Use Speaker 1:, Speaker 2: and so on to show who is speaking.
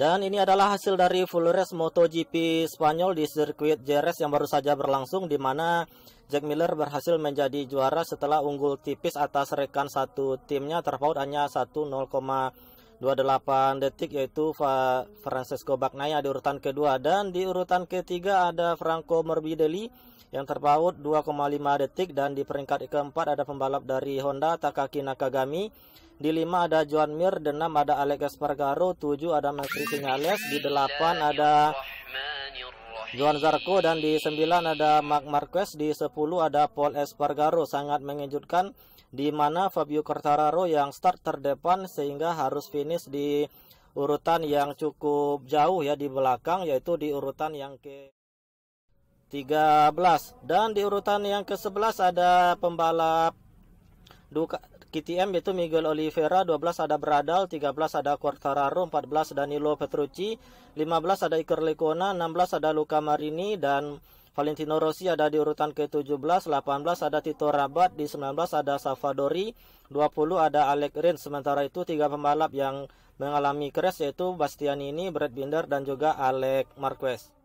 Speaker 1: Dan ini adalah hasil dari full race MotoGP Spanyol di sirkuit Jerez yang baru saja berlangsung di mana Jack Miller berhasil menjadi juara setelah unggul tipis atas rekan satu timnya terpaut hanya 1.0,28 detik yaitu Francesco Bagnaia di urutan kedua dan di urutan ketiga ada Franco Morbidelli yang terpaut 2,5 detik dan di peringkat keempat ada pembalap dari Honda Takaki Nakagami di 5 ada Joan Mir, di 6 ada Alex Espargaro, 7 ada Mesri Vinales, di 8 ada Joan Zarco dan di 9 ada Mark Marquez, di 10 ada Paul Espargaro. Sangat mengejutkan di mana Fabio Quartararo yang start terdepan sehingga harus finish di urutan yang cukup jauh ya di belakang yaitu di urutan yang ke 13 dan di urutan yang ke-11 ada pembalap Duka, KTM itu Miguel Oliveira, 12 ada Bradal, 13 ada Quartararo, 14 Danilo Petrucci, 15 ada Iker Lecona, 16 ada Luca Marini dan Valentino Rossi ada di urutan ke-17, 18 ada Tito Rabat, di 19 ada Salvadori, 20 ada Alec Rins. Sementara itu tiga pembalap yang mengalami crash yaitu Bastianini, Brad Binder dan juga Alec Marquez.